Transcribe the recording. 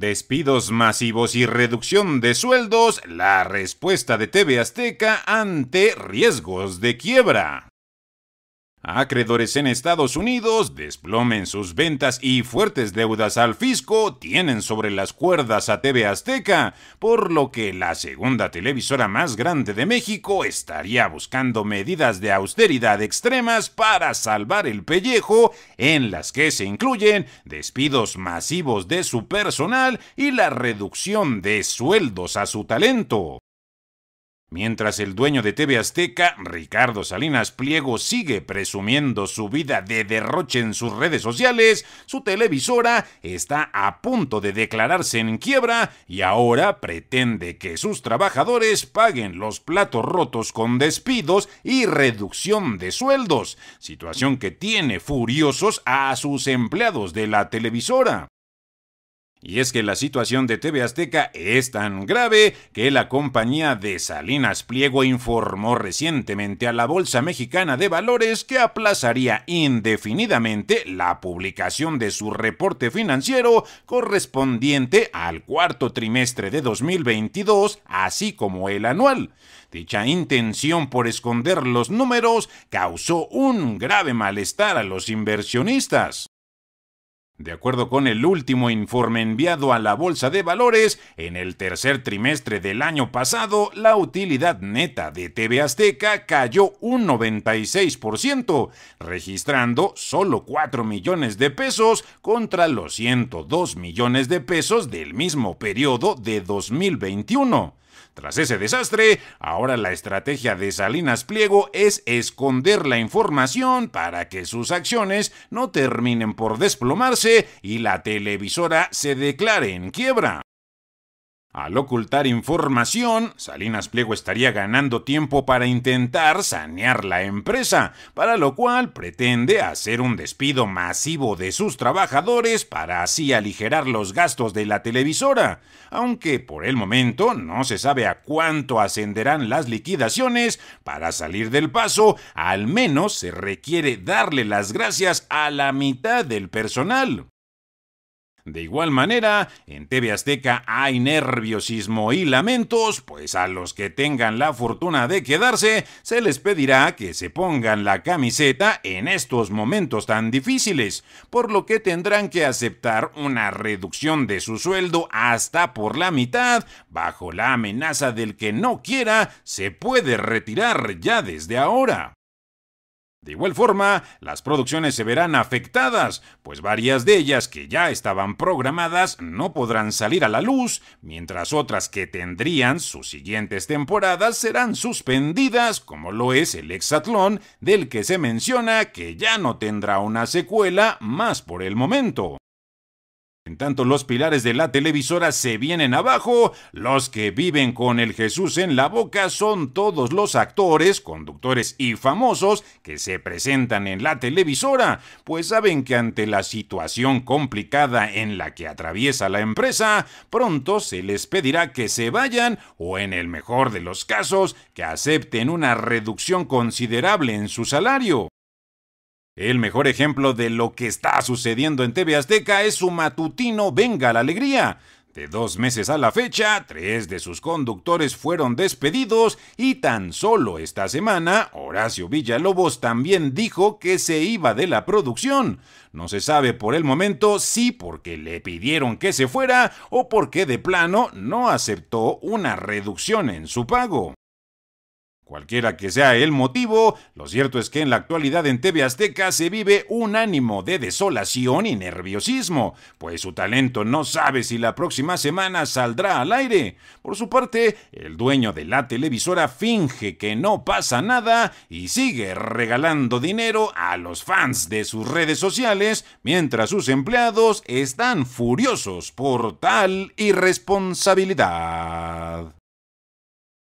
despidos masivos y reducción de sueldos, la respuesta de TV Azteca ante riesgos de quiebra. Acreedores en Estados Unidos desplomen sus ventas y fuertes deudas al fisco tienen sobre las cuerdas a TV Azteca, por lo que la segunda televisora más grande de México estaría buscando medidas de austeridad extremas para salvar el pellejo, en las que se incluyen despidos masivos de su personal y la reducción de sueldos a su talento. Mientras el dueño de TV Azteca, Ricardo Salinas Pliego, sigue presumiendo su vida de derroche en sus redes sociales, su televisora está a punto de declararse en quiebra y ahora pretende que sus trabajadores paguen los platos rotos con despidos y reducción de sueldos, situación que tiene furiosos a sus empleados de la televisora. Y es que la situación de TV Azteca es tan grave que la compañía de Salinas Pliego informó recientemente a la Bolsa Mexicana de Valores que aplazaría indefinidamente la publicación de su reporte financiero correspondiente al cuarto trimestre de 2022, así como el anual. Dicha intención por esconder los números causó un grave malestar a los inversionistas. De acuerdo con el último informe enviado a la Bolsa de Valores, en el tercer trimestre del año pasado, la utilidad neta de TV Azteca cayó un 96%, registrando solo 4 millones de pesos contra los 102 millones de pesos del mismo periodo de 2021. Tras ese desastre, ahora la estrategia de Salinas Pliego es esconder la información para que sus acciones no terminen por desplomarse y la televisora se declare en quiebra. Al ocultar información, Salinas Pliego estaría ganando tiempo para intentar sanear la empresa, para lo cual pretende hacer un despido masivo de sus trabajadores para así aligerar los gastos de la televisora, aunque por el momento no se sabe a cuánto ascenderán las liquidaciones, para salir del paso al menos se requiere darle las gracias a la mitad del personal. De igual manera, en TV Azteca hay nerviosismo y lamentos, pues a los que tengan la fortuna de quedarse, se les pedirá que se pongan la camiseta en estos momentos tan difíciles, por lo que tendrán que aceptar una reducción de su sueldo hasta por la mitad, bajo la amenaza del que no quiera se puede retirar ya desde ahora. De igual forma, las producciones se verán afectadas, pues varias de ellas que ya estaban programadas no podrán salir a la luz, mientras otras que tendrían sus siguientes temporadas serán suspendidas, como lo es el Hexatlón, del que se menciona que ya no tendrá una secuela más por el momento. En tanto, los pilares de la televisora se vienen abajo, los que viven con el Jesús en la boca son todos los actores, conductores y famosos que se presentan en la televisora, pues saben que ante la situación complicada en la que atraviesa la empresa, pronto se les pedirá que se vayan o en el mejor de los casos, que acepten una reducción considerable en su salario. El mejor ejemplo de lo que está sucediendo en TV Azteca es su matutino Venga la Alegría. De dos meses a la fecha, tres de sus conductores fueron despedidos y tan solo esta semana Horacio Villalobos también dijo que se iba de la producción. No se sabe por el momento si porque le pidieron que se fuera o porque de plano no aceptó una reducción en su pago. Cualquiera que sea el motivo, lo cierto es que en la actualidad en TV Azteca se vive un ánimo de desolación y nerviosismo, pues su talento no sabe si la próxima semana saldrá al aire. Por su parte, el dueño de la televisora finge que no pasa nada y sigue regalando dinero a los fans de sus redes sociales, mientras sus empleados están furiosos por tal irresponsabilidad.